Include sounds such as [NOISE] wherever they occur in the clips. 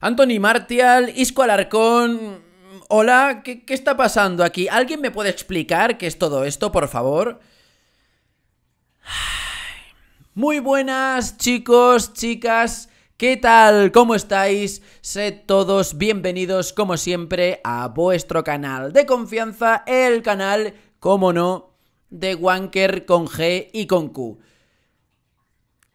Anthony Martial, Isco Alarcón... Hola, ¿qué, está pasando aquí? ¿Alguien me puede explicar qué es todo esto, por favor? Muy buenas chicos, chicas, ¿qué tal? ¿Cómo estáis? Sed todos bienvenidos como siempre a vuestro canal de confianza, el canal, como no, de Wanker con G y con Q.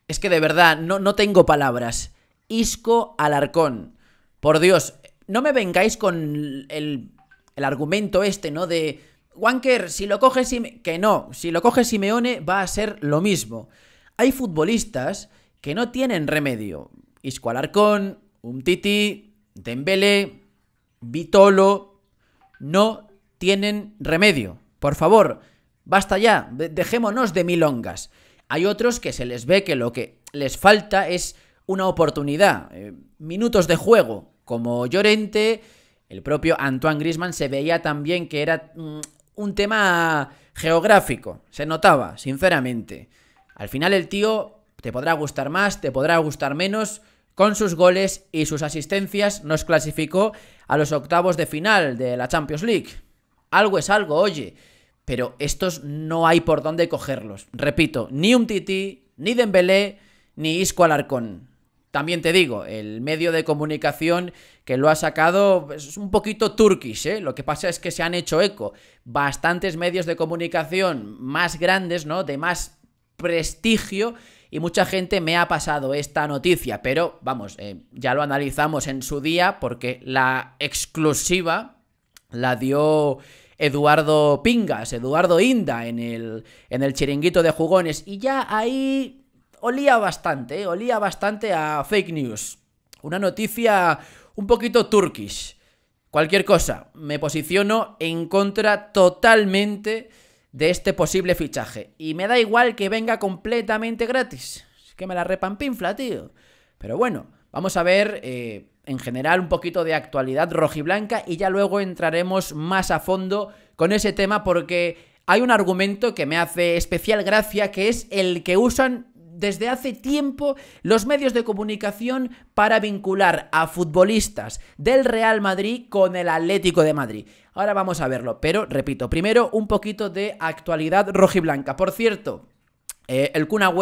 Es que de verdad, no, no tengo palabras. Isco Alarcón. Por Dios, no me vengáis con el, argumento este, ¿no? De, Wanker, si lo coge Simeone... Que no, si lo coge Simeone va a ser lo mismo. Hay futbolistas que no tienen remedio. Isco Alarcón, Umtiti, Dembele, Vitolo... No tienen remedio. Por favor, basta ya, dejémonos de milongas. Hay otros que se les ve que lo que les falta es una oportunidad. Eh, minutos de juego, como Llorente, el propio Antoine Grisman se veía también que era mm, un tema geográfico, se notaba, sinceramente. Al final el tío te podrá gustar más, te podrá gustar menos, con sus goles y sus asistencias nos clasificó a los octavos de final de la Champions League. Algo es algo, oye, pero estos no hay por dónde cogerlos. Repito, ni un Titi, ni Dembélé, ni Isco Alarcón. También te digo, el medio de comunicación que lo ha sacado es un poquito turkish, ¿eh? Lo que pasa es que se han hecho eco bastantes medios de comunicación más grandes, ¿no? De más prestigio y mucha gente me ha pasado esta noticia, pero vamos, eh, ya lo analizamos en su día porque la exclusiva la dio Eduardo Pingas, Eduardo Inda en el, en el chiringuito de jugones y ya ahí olía bastante, eh, olía bastante a fake news. Una noticia un poquito turkish. Cualquier cosa, me posiciono en contra totalmente de este posible fichaje. Y me da igual que venga completamente gratis. Es que me la repampinfla, tío. Pero bueno, vamos a ver eh, en general un poquito de actualidad rojiblanca y ya luego entraremos más a fondo con ese tema porque hay un argumento que me hace especial gracia que es el que usan desde hace tiempo los medios de comunicación para vincular a futbolistas del Real Madrid con el Atlético de Madrid. Ahora vamos a verlo, pero repito, primero un poquito de actualidad rojiblanca. Por cierto, eh, el Kun ha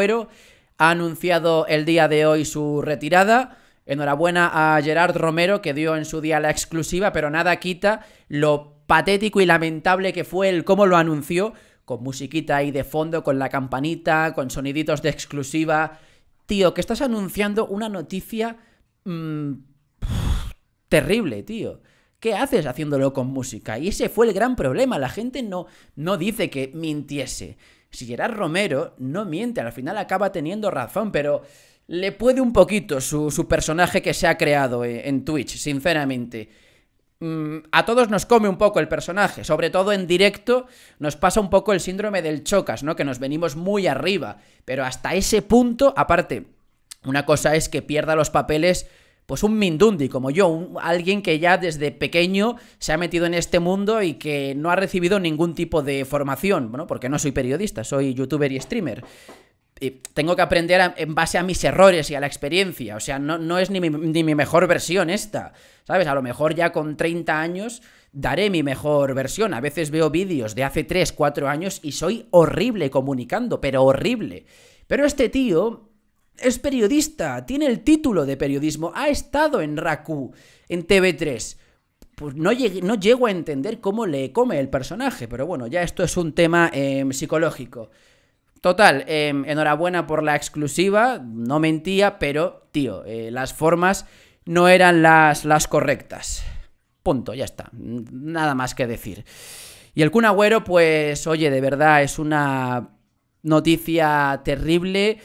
anunciado el día de hoy su retirada. Enhorabuena a Gerard Romero que dio en su día la exclusiva, pero nada quita lo patético y lamentable que fue el cómo lo anunció con musiquita ahí de fondo, con la campanita, con soniditos de exclusiva. Tío, que estás anunciando una noticia mm, terrible, tío. ¿Qué haces haciéndolo con música? Y ese fue el gran problema. La gente no, no dice que mintiese. Si Gerard Romero no miente, al final acaba teniendo razón, pero le puede un poquito su, su personaje que se ha creado eh, en Twitch, sinceramente. Mm, a todos nos come un poco el personaje, sobre todo en directo nos pasa un poco el síndrome del chocas, ¿no? Que nos venimos muy arriba, pero hasta ese punto, aparte, una cosa es que pierda los papeles pues un Mindundi como yo, alguien que ya desde pequeño se ha metido en este mundo y que no ha recibido ningún tipo de formación, bueno, porque no soy periodista, soy youtuber y streamer tengo que aprender en base a mis errores y a la experiencia. O sea, no, no es ni mi, mejor versión esta. ¿Sabes? A lo mejor ya con 30 años daré mi mejor versión. A veces veo vídeos de hace 3, 4 años y soy horrible comunicando, pero horrible. Pero este tío es periodista, tiene el título de periodismo, ha estado en Raku, en TV3. Pues no, no llego a entender cómo le come el personaje, pero bueno, ya esto es un tema em, psicológico. Total, em, enhorabuena por la exclusiva, no mentía, pero, tío, eh, las formas no eran las, las correctas. Punto, ya está, nada más que decir. Y el Kun pues, oye, de verdad, es una noticia terrible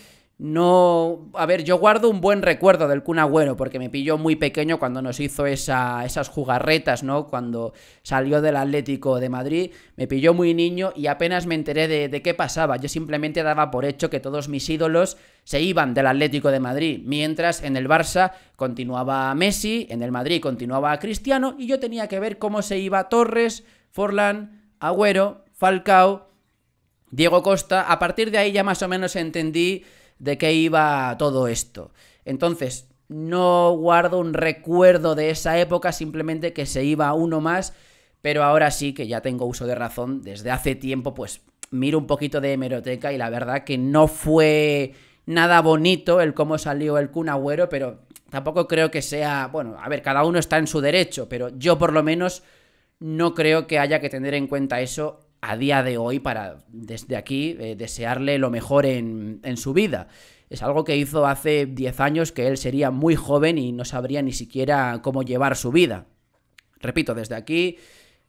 no, a ver, yo guardo un buen recuerdo del Kun Agüero porque me pilló muy pequeño cuando nos hizo esas jugarretas, ¿no? Cuando salió del Atlético de Madrid, me pilló muy niño y apenas me enteré de, de qué pasaba. Yo simplemente daba por hecho que todos mis ídolos se iban del Atlético de Madrid, mientras en el Barça continuaba Messi, en el Madrid continuaba Cristiano y yo tenía que ver cómo se iba Torres, Forlán, Agüero, Falcao, Diego Costa. A partir de ahí ya más o menos entendí de qué iba todo esto. Entonces, no guardo un recuerdo de esa época, simplemente que se iba uno más, pero ahora sí que ya tengo uso de razón, desde hace tiempo pues miro un poquito de hemeroteca y la verdad que no fue nada bonito el cómo salió el Kun pero tampoco creo que sea, bueno, a ver, cada uno está en su derecho, pero yo por lo menos no creo que haya que tener en cuenta eso a día de hoy para desde aquí eh, desearle lo mejor en, su vida. Es algo que hizo hace 10 años que él sería muy joven y no sabría ni siquiera cómo llevar su vida. Repito, desde aquí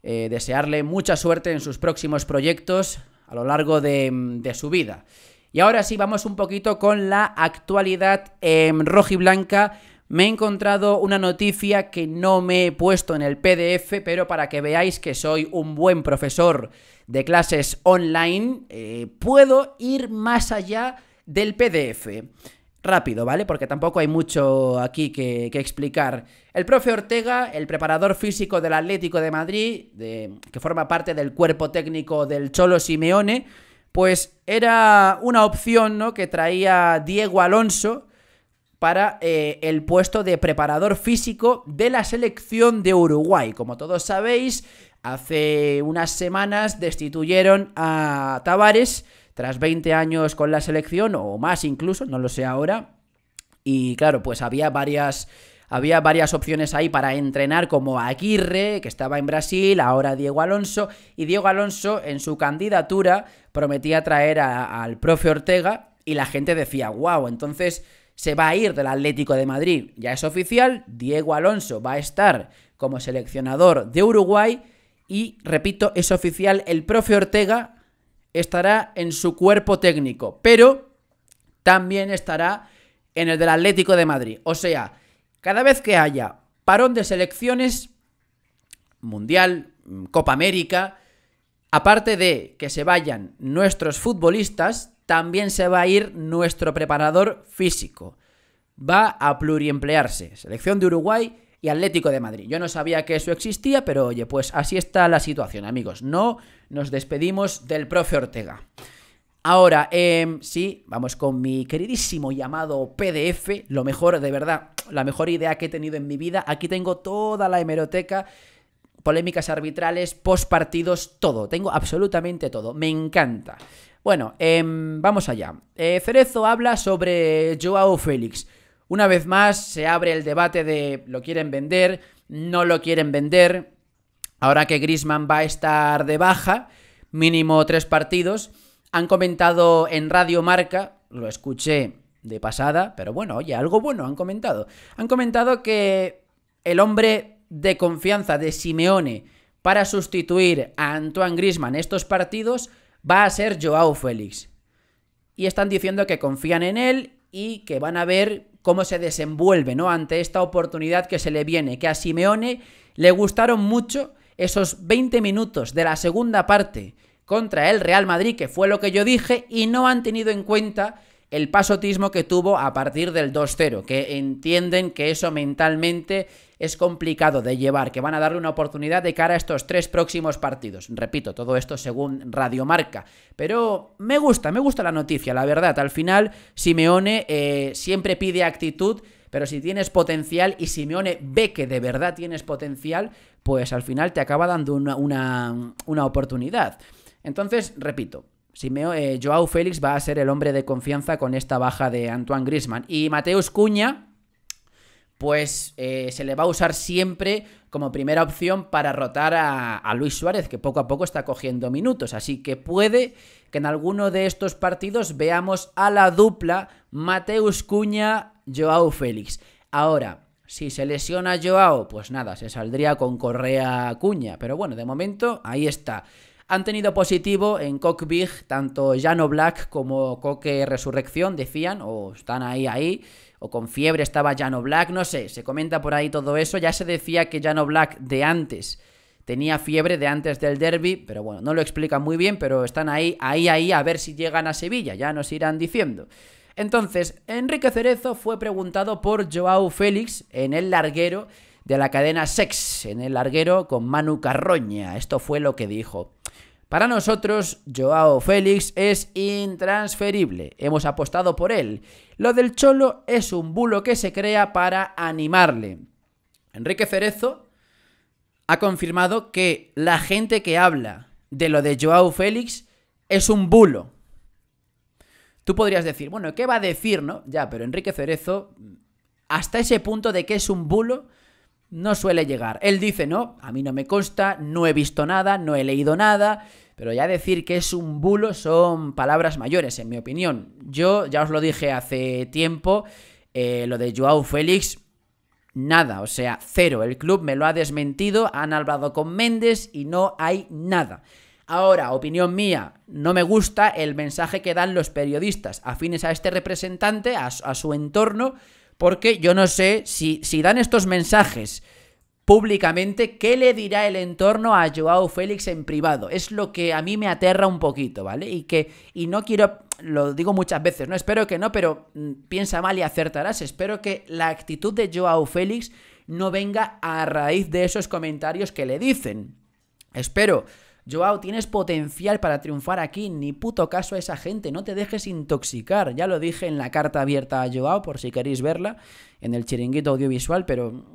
eh, desearle mucha suerte en sus próximos proyectos a lo largo de, de su vida. Y ahora sí, vamos un poquito con la actualidad en rojiblanca. Me he encontrado una noticia que no me he puesto en el PDF, pero para que veáis que soy un buen profesor de clases online, eh, puedo ir más allá del PDF. Rápido, ¿vale? Porque tampoco hay mucho aquí que, explicar. El profe Ortega, el preparador físico del Atlético de Madrid, que forma parte del cuerpo técnico del Cholo Simeone, pues era una opción ¿no? que traía Diego Alonso para eh, el puesto de preparador físico de la selección de Uruguay. Como todos sabéis, hace unas semanas destituyeron a Tavares tras 20 años con la selección, o más incluso, no lo sé ahora. Y claro, pues había varias... Había varias opciones ahí para entrenar, como Aguirre, que estaba en Brasil, ahora Diego Alonso, y Diego Alonso en su candidatura prometía traer al profe Ortega, y la gente decía, wow, entonces se va a ir del Atlético de Madrid. Ya es oficial, Diego Alonso va a estar como seleccionador de Uruguay y, repito, es oficial, el profe Ortega estará en su cuerpo técnico, pero también estará en el del Atlético de Madrid. O sea, cada vez que haya parón de selecciones, Mundial, Copa América, aparte de que se vayan nuestros futbolistas, también se va a ir nuestro preparador físico. Va a pluriemplearse. Selección de Uruguay y Atlético de Madrid. Yo no sabía que eso existía, pero oye, pues así está la situación, amigos. No nos despedimos del profe Ortega. Ahora, em, sí, vamos con mi queridísimo llamado PDF, lo mejor, de verdad, la mejor idea que he tenido en mi vida. Aquí tengo toda la hemeroteca polémicas arbitrales, partidos, todo. Tengo absolutamente todo. Me encanta. Bueno, em, vamos allá. Eh, Cerezo habla sobre Joao Félix. Una vez más se abre el debate de lo quieren vender, no lo quieren vender. Ahora que Grisman va a estar de baja, mínimo tres partidos, han comentado en Radio Marca, lo escuché de pasada, pero bueno, oye, algo bueno han comentado. Han comentado que el hombre de confianza de Simeone para sustituir a Antoine Grisman estos partidos va a ser Joao Félix. Y están diciendo que confían en él y que van a ver cómo se desenvuelve ¿no? ante esta oportunidad que se le viene, que a Simeone le gustaron mucho esos 20 minutos de la segunda parte contra el Real Madrid, que fue lo que yo dije, y no han tenido en cuenta el pasotismo que tuvo a partir del 2-0, que entienden que eso mentalmente es complicado de llevar, que van a darle una oportunidad de cara a estos tres próximos partidos. Repito, todo esto según Radiomarca. Pero me gusta, me gusta la noticia, la verdad. Al final, Simeone eh, siempre pide actitud, pero si tienes potencial y Simeone ve que de verdad tienes potencial, pues al final te acaba dando una, una, una oportunidad. Entonces, repito, Simeo, eh, Joao Félix va a ser el hombre de confianza con esta baja de Antoine Grisman. Y Mateus Cuña, pues eh, se le va a usar siempre como primera opción para rotar a, Luis Suárez, que poco a poco está cogiendo minutos. Así que puede que en alguno de estos partidos veamos a la dupla Mateus Cuña, Joao Félix. Ahora, si se lesiona Joao, pues nada, se saldría con Correa Cuña. Pero bueno, de momento ahí está. Han tenido positivo en Cock tanto Jano Black como Coque Resurrección, decían, o están ahí, ahí, o con fiebre estaba Jano Black, no sé, se comenta por ahí todo eso. Ya se decía que Jano Black de antes tenía fiebre de antes del derby, pero bueno, no lo explican muy bien, pero están ahí, ahí, ahí, a ver si llegan a Sevilla, ya nos irán diciendo. Entonces, Enrique Cerezo fue preguntado por Joao Félix en el larguero de la cadena Sex, en el larguero con Manu Carroña. Esto fue lo que dijo. Para nosotros, Joao Félix es intransferible. Hemos apostado por él. Lo del Cholo es un bulo que se crea para animarle. Enrique Cerezo ha confirmado que la gente que habla de lo de Joao Félix es un bulo. Tú podrías decir, bueno, ¿qué va a decir, no? Ya, pero Enrique Cerezo, hasta ese punto de que es un bulo, no suele llegar. Él dice, no, a mí no me consta, no he visto nada, no he leído nada, pero ya decir que es un bulo son palabras mayores, en mi opinión. Yo ya os lo dije hace tiempo, eh, lo de Joao Félix, nada, o sea, cero. El club me lo ha desmentido, han hablado con Méndez y no hay nada. Ahora, opinión mía, no me gusta el mensaje que dan los periodistas afines a este representante, a su entorno, porque yo no sé si, si dan estos mensajes públicamente, ¿qué le dirá el entorno a Joao Félix en privado? Es lo que a mí me aterra un poquito, ¿vale? Y que y no quiero lo digo muchas veces, no espero que no, pero mm, piensa mal y acertarás. Espero que la actitud de Joao Félix no venga a raíz de esos comentarios que le dicen. Espero Joao, tienes potencial para triunfar aquí, ni puto caso a esa gente, no te dejes intoxicar. Ya lo dije en la carta abierta a Joao, por si queréis verla, en el chiringuito audiovisual, pero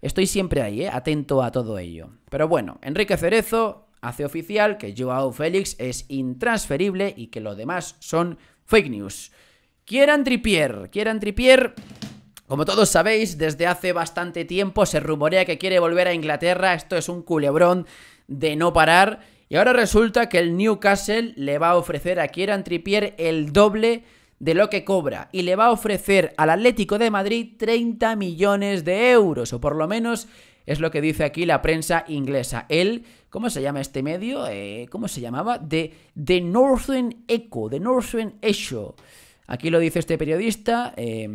estoy siempre ahí, eh, atento a todo ello. Pero bueno, Enrique Cerezo hace oficial que Joao Félix es intransferible y que lo demás son fake news. Quieran Tripier, quieran Tripier. Como todos sabéis, desde hace bastante tiempo se rumorea que quiere volver a Inglaterra. Esto es un culebrón de no parar. Y ahora resulta que el Newcastle le va a ofrecer a Kieran Trippier el doble de lo que cobra y le va a ofrecer al Atlético de Madrid 30 millones de euros, o por lo menos es lo que dice aquí la prensa inglesa. Él, ¿cómo se llama este medio? Eh, ¿Cómo se llamaba? de The Northern Echo, The Northern Echo. Aquí lo dice este periodista, eh,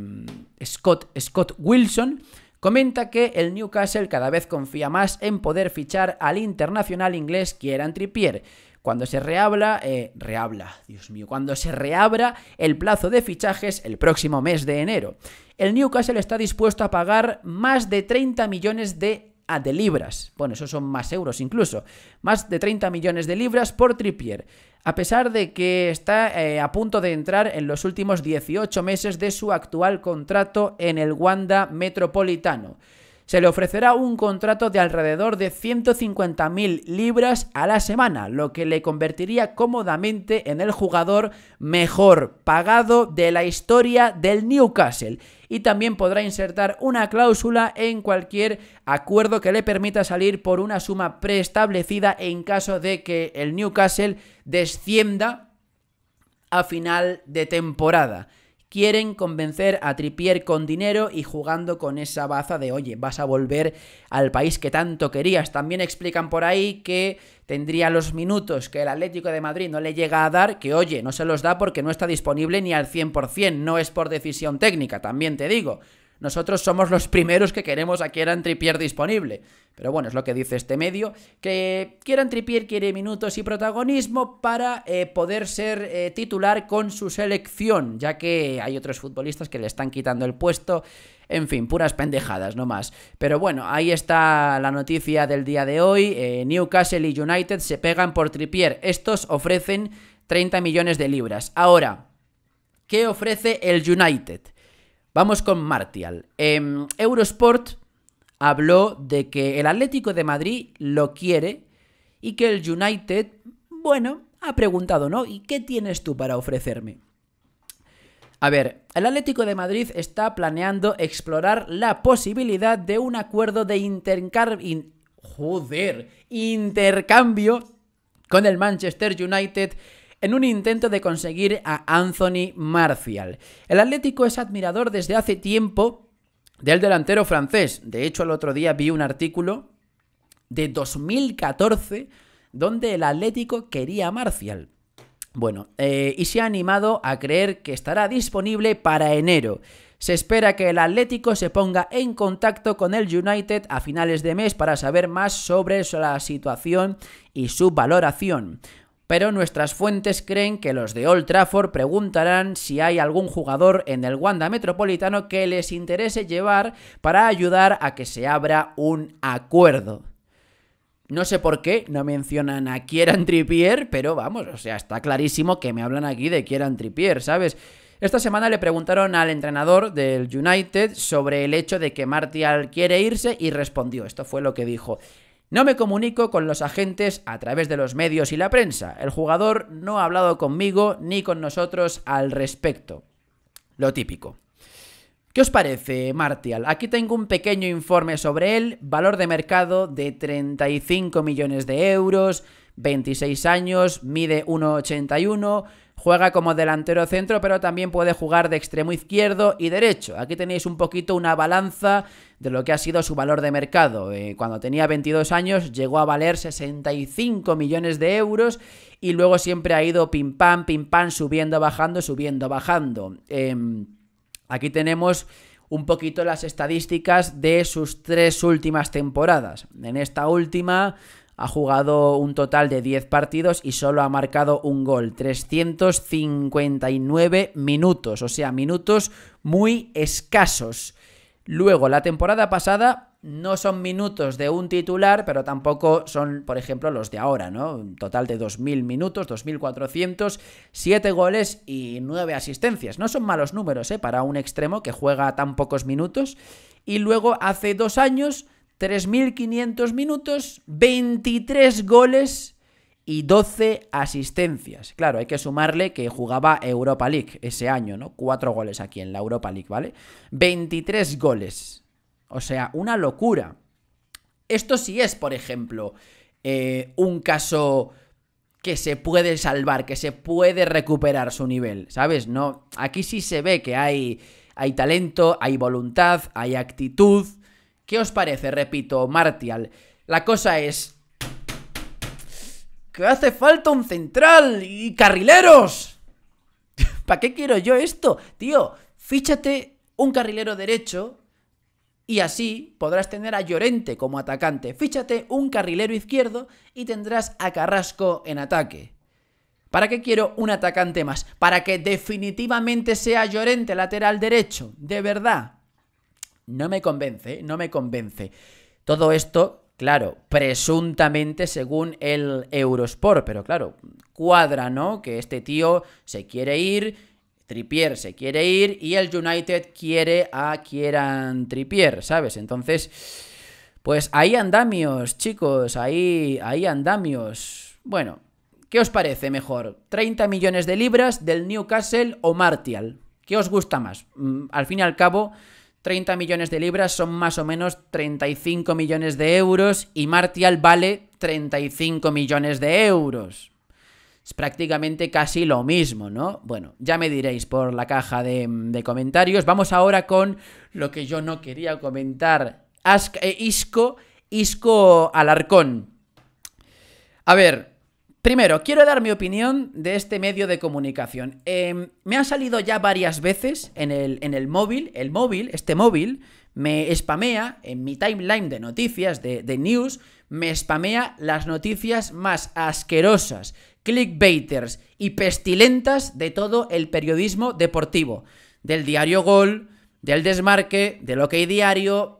Scott, Scott Wilson comenta que el Newcastle cada vez confía más en poder fichar al internacional inglés Kieran Trippier. Cuando se reabla, eh, reabla, Dios mío, cuando se reabra el plazo de fichajes el próximo mes de enero. El Newcastle está dispuesto a pagar más de 30 millones de Ah, de libras. Bueno, eso son más euros incluso. Más de 30 millones de libras por tripier, A pesar de que está eh, a punto de entrar en los últimos 18 meses de su actual contrato en el Wanda Metropolitano se le ofrecerá un contrato de alrededor de 150.000 libras a la semana, lo que le convertiría cómodamente en el jugador mejor pagado de la historia del Newcastle y también podrá insertar una cláusula en cualquier acuerdo que le permita salir por una suma preestablecida en caso de que el Newcastle descienda a final de temporada. Quieren convencer a Tripier con dinero y jugando con esa baza de, oye, vas a volver al país que tanto querías. También explican por ahí que tendría los minutos que el Atlético de Madrid no le llega a dar, que oye, no se los da porque no está disponible ni al 100%, no es por decisión técnica, también te digo. Nosotros somos los primeros que queremos a Kieran Trippier disponible. Pero bueno, es lo que dice este medio, que Kieran Trippier quiere minutos y protagonismo para eh, poder ser eh, titular con su selección, ya que hay otros futbolistas que le están quitando el puesto. En fin, puras pendejadas, no más. Pero bueno, ahí está la noticia del día de hoy. Eh, Newcastle y United se pegan por Trippier. Estos ofrecen 30 millones de libras. Ahora, ¿qué ofrece el United? Vamos con Martial. Em, Eurosport habló de que el Atlético de Madrid lo quiere y que el United, bueno, ha preguntado, ¿no? ¿Y qué tienes tú para ofrecerme? A ver, el Atlético de Madrid está planeando explorar la posibilidad de un acuerdo de joder, intercambio con el Manchester United en un intento de conseguir a Anthony Marcial. El Atlético es admirador desde hace tiempo del delantero francés. De hecho, el otro día vi un artículo de 2014 donde el Atlético quería a Marcial. Bueno, eh, y se ha animado a creer que estará disponible para enero. Se espera que el Atlético se ponga en contacto con el United a finales de mes para saber más sobre la situación y su valoración pero nuestras fuentes creen que los de Old Trafford preguntarán si hay algún jugador en el Wanda Metropolitano que les interese llevar para ayudar a que se abra un acuerdo. No sé por qué no mencionan a Kieran Trippier, pero vamos, o sea, está clarísimo que me hablan aquí de Kieran Trippier, ¿sabes? Esta semana le preguntaron al entrenador del United sobre el hecho de que Martial quiere irse y respondió, esto fue lo que dijo. No me comunico con los agentes a través de los medios y la prensa. El jugador no ha hablado conmigo ni con nosotros al respecto. Lo típico. ¿Qué os parece, Martial? Aquí tengo un pequeño informe sobre él. Valor de mercado de 35 millones de euros, 26 años, mide 1,81 Juega como delantero centro, pero también puede jugar de extremo izquierdo y derecho. Aquí tenéis un poquito una balanza de lo que ha sido su valor de mercado. Eh, cuando tenía 22 años llegó a valer 65 millones de euros y luego siempre ha ido pim pam, pim pam, subiendo, bajando, subiendo, bajando. Em, aquí tenemos un poquito las estadísticas de sus tres últimas temporadas. En esta última ha jugado un total de 10 partidos y solo ha marcado un gol, 359 minutos, o sea, minutos muy escasos. Luego, la temporada pasada no son minutos de un titular, pero tampoco son, por ejemplo, los de ahora, ¿no? Un total de 2.000 minutos, 2.400, 7 goles y 9 asistencias. No son malos números, ¿eh? Para un extremo que juega tan pocos minutos. Y luego, hace dos años, 3.500 minutos, 23 goles y 12 asistencias. Claro, hay que sumarle que jugaba Europa League ese año, ¿no? Cuatro goles aquí en la Europa League, ¿vale? 23 goles. O sea, una locura. Esto sí es, por ejemplo, eh, un caso que se puede salvar, que se puede recuperar su nivel, ¿sabes? No, aquí sí se ve que hay, hay talento, hay voluntad, hay actitud, ¿Qué os parece? Repito, Martial. La cosa es... ¡Que hace falta un central! ¡Y carrileros! [LAUGHS] ¿Para qué quiero yo esto? Tío, fíchate un carrilero derecho y así podrás tener a Llorente como atacante. Fíchate un carrilero izquierdo y tendrás a Carrasco en ataque. ¿Para qué quiero un atacante más? Para que definitivamente sea Llorente lateral derecho, de verdad. No me convence, ¿eh? no me convence. Todo esto, claro, presuntamente según el Eurosport, pero claro, cuadra, ¿no? Que este tío se quiere ir, Tripier se quiere ir y el United quiere a Kieran Tripier, ¿sabes? Entonces, pues ahí andamios, chicos, ahí, ahí andamios. Bueno, ¿qué os parece mejor? ¿30 millones de libras del Newcastle o Martial? ¿Qué os gusta más? Mm, al fin y al cabo, 30 millones de libras son más o menos 35 millones de euros y Martial vale 35 millones de euros. Es prácticamente casi lo mismo, ¿no? Bueno, ya me diréis por la caja de, mm, comentarios. Vamos ahora con lo que yo no quería comentar. Ask, eh, Isco, Isco Alarcón. A ver, Primero, quiero dar mi opinión de este medio de comunicación. Em, me ha salido ya varias veces en el, móvil, el móvil, este móvil, me spamea en mi timeline de noticias, de, news, me spamea las noticias más asquerosas, clickbaiters y pestilentas de todo el periodismo deportivo. Del diario Gol, del desmarque, de lo que hay Diario.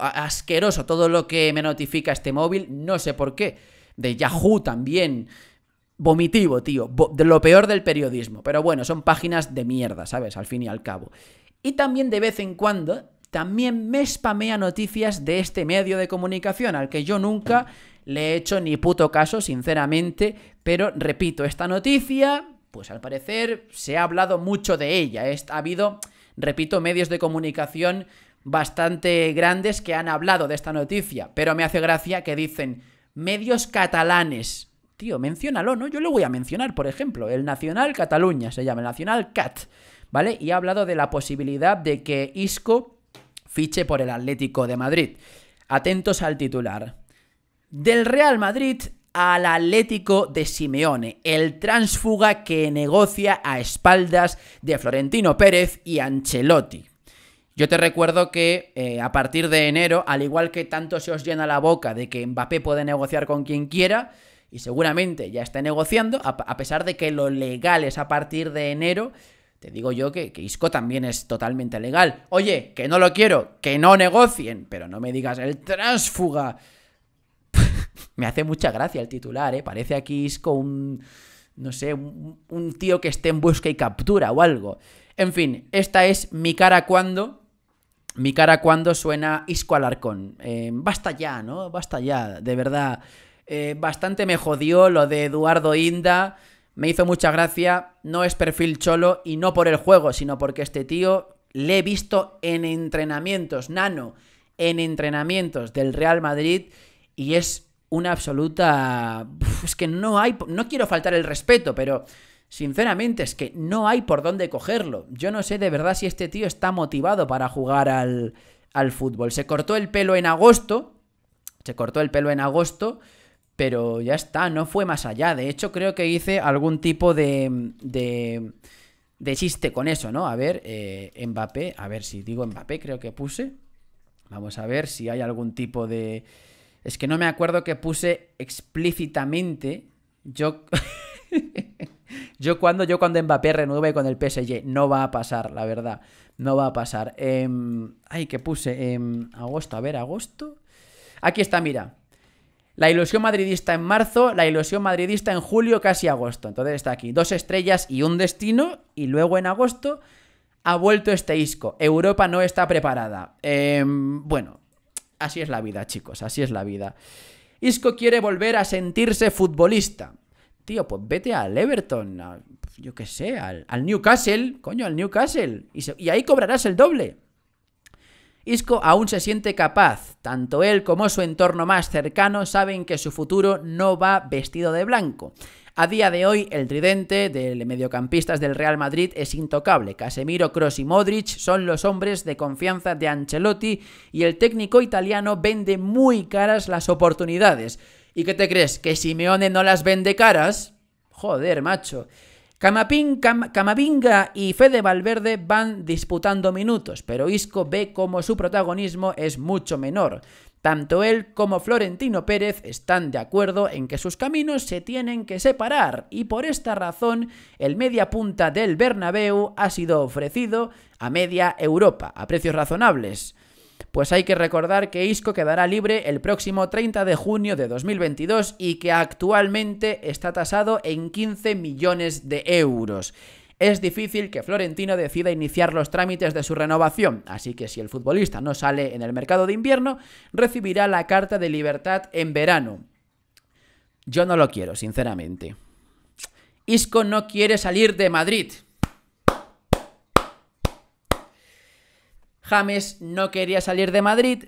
asqueroso todo lo que me notifica este móvil, no sé por qué de Yahoo también. Vomitivo, tío. de lo peor del periodismo. Pero bueno, son páginas de mierda, ¿sabes? Al fin y al cabo. Y también de vez en cuando, también me spamea noticias de este medio de comunicación, al que yo nunca le he hecho ni puto caso, sinceramente. Pero repito, esta noticia, pues al parecer se ha hablado mucho de ella. Ha habido, repito, medios de comunicación bastante grandes que han hablado de esta noticia, pero me hace gracia que dicen, medios catalanes. Tío, menciónalo, ¿no? Yo lo voy a mencionar, por ejemplo, el Nacional Cataluña se llama, el Nacional Cat, ¿vale? Y ha hablado de la posibilidad de que Isco fiche por el Atlético de Madrid. Atentos al titular. Del Real Madrid al Atlético de Simeone, el transfuga que negocia a espaldas de Florentino Pérez y Ancelotti. Yo te recuerdo que eh, a partir de enero, al igual que tanto se os llena la boca de que Mbappé puede negociar con quien quiera, y seguramente ya está negociando, a, pesar de que lo legal es a partir de enero, te digo yo que, Isco también es totalmente legal. Oye, que no lo quiero, que no negocien, pero no me digas el transfuga. [LAUGHS] me hace mucha gracia el titular, ¿eh? Parece aquí Isco un, no sé, un, un tío que esté en busca y captura o algo. En fin, esta es mi cara cuando mi cara cuando suena Isco Alarcón. Eh, basta ya, ¿no? Basta ya, de verdad. Eh, bastante me jodió lo de Eduardo Inda. Me hizo mucha gracia. No es perfil cholo y no por el juego, sino porque este tío le he visto en entrenamientos, nano, en entrenamientos del Real Madrid y es una absoluta... Es que no hay... No quiero faltar el respeto, pero Sinceramente es que no hay por dónde cogerlo. Yo no sé de verdad si este tío está motivado para jugar al, al fútbol. Se cortó el pelo en agosto. Se cortó el pelo en agosto. Pero ya está, no fue más allá. De hecho, creo que hice algún tipo de. de. chiste con eso, ¿no? A ver, eh, Mbappé. A ver si digo Mbappé, creo que puse. Vamos a ver si hay algún tipo de. Es que no me acuerdo que puse explícitamente. Yo. [LAUGHS] yo cuando, yo cuando Mbappé renueve con el PSG, no va a pasar, la verdad, no va a pasar. Em, ay, que puse, em, agosto, a ver, agosto. Aquí está, mira. La ilusión madridista en marzo, la ilusión madridista en julio, casi agosto. Entonces está aquí, dos estrellas y un destino, y luego en agosto ha vuelto este isco. Europa no está preparada. Em, bueno, así es la vida, chicos, así es la vida. Isco quiere volver a sentirse futbolista. Tío, pues vete al Everton, yo qué sé, al, Newcastle, coño, al Newcastle. Y, y ahí cobrarás el doble. Isco aún se siente capaz. Tanto él como su entorno más cercano saben que su futuro no va vestido de blanco. A día de hoy, el tridente de mediocampistas del Real Madrid es intocable. Casemiro, Cross y Modric son los hombres de confianza de Ancelotti y el técnico italiano vende muy caras las oportunidades. ¿Y qué te crees? ¿Que Simeone no las vende caras? Joder, macho. Camapín, Camavinga y Fede Valverde van disputando minutos, pero Isco ve como su protagonismo es mucho menor. Tanto él como Florentino Pérez están de acuerdo en que sus caminos se tienen que separar y por esta razón el media punta del Bernabéu ha sido ofrecido a media Europa a precios razonables. Pues hay que recordar que Isco quedará libre el próximo 30 de junio de 2022 y que actualmente está tasado en 15 millones de euros es difícil que Florentino decida iniciar los trámites de su renovación, así que si el futbolista no sale en el mercado de invierno, recibirá la carta de libertad en verano. Yo no lo quiero, sinceramente. Isco no quiere salir de Madrid. James no quería salir de Madrid,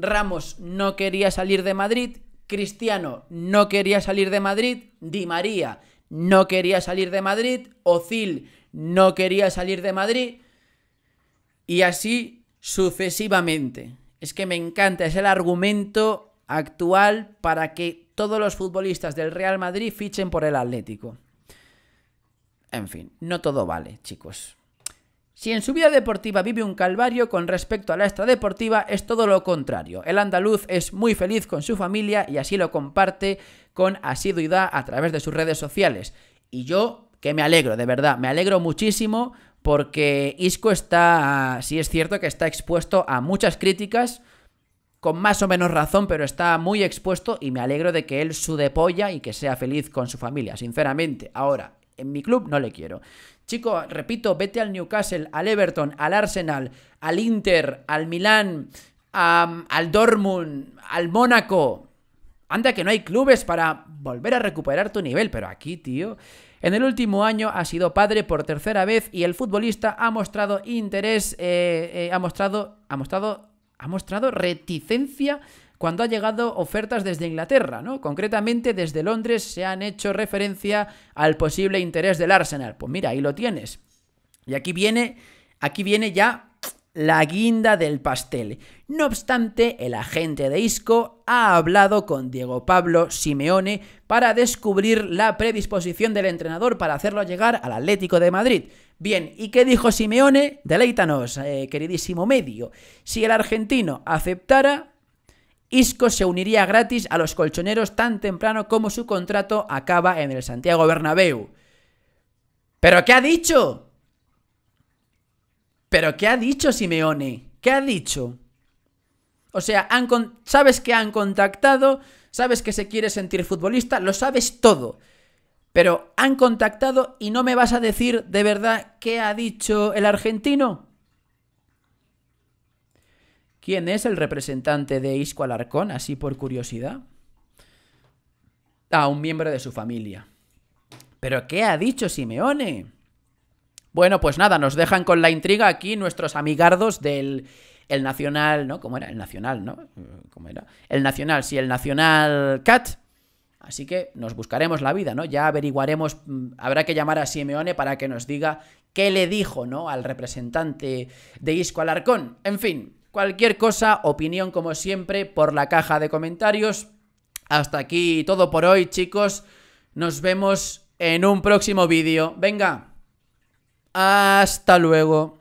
Ramos no quería salir de Madrid, Cristiano no quería salir de Madrid, Di María no quería salir de Madrid, Ozil no quería salir de Madrid y así sucesivamente. Es que me encanta, es el argumento actual para que todos los futbolistas del Real Madrid fichen por el Atlético. En fin, no todo vale, chicos. Si en su vida deportiva vive un calvario, con respecto a la extradeportiva es todo lo contrario. El andaluz es muy feliz con su familia y así lo comparte con asiduidad a través de sus redes sociales. Y yo que me alegro, de verdad, me alegro muchísimo porque Isco está, si es cierto que está expuesto a muchas críticas, con más o menos razón, pero está muy expuesto y me alegro de que él sude polla y que sea feliz con su familia, sinceramente. Ahora, en mi club no le quiero. Chico, repito, vete al Newcastle, al Everton, al Arsenal, al Inter, al Milán, al Dortmund, al Mónaco. Anda que no hay clubes para volver a recuperar tu nivel, pero aquí, tío, en el último año ha sido padre por tercera vez y el futbolista ha mostrado interés, eh, eh, ha mostrado, ha mostrado, ha mostrado reticencia cuando ha llegado ofertas desde Inglaterra, ¿no? Concretamente desde Londres se han hecho referencia al posible interés del Arsenal. Pues mira, ahí lo tienes. Y aquí viene, aquí viene ya la guinda del pastel. No obstante, el agente de Isco ha hablado con Diego Pablo Simeone para descubrir la predisposición del entrenador para hacerlo llegar al Atlético de Madrid. Bien, ¿y qué dijo Simeone? Deleítanos, eh, queridísimo medio. Si el argentino aceptara, Isco se uniría gratis a los colchoneros tan temprano como su contrato acaba en el Santiago Bernabéu. ¿Pero qué ha dicho? ¿Pero qué ha dicho Simeone? ¿Qué ha dicho? O sea, sabes que han contactado, sabes que se quiere sentir futbolista, lo sabes todo. Pero han contactado y no me vas a decir de verdad qué ha dicho el argentino. ¿Quién es el representante de Isco Alarcón, así por curiosidad? A un miembro de su familia. ¿Pero qué ha dicho Simeone? Bueno, pues nada, nos dejan con la intriga aquí nuestros amigardos del el Nacional, ¿no? ¿Cómo era? El Nacional, ¿no? ¿Cómo era? El Nacional, sí, el Nacional Cat. Así que nos buscaremos la vida, ¿no? Ya averiguaremos, mm, habrá que llamar a Simeone para que nos diga qué le dijo, ¿no? Al representante de Isco Alarcón. En fin, Cualquier cosa, opinión como siempre, por la caja de comentarios. Hasta aquí todo por hoy, chicos. Nos vemos en un próximo vídeo. Venga. Hasta luego.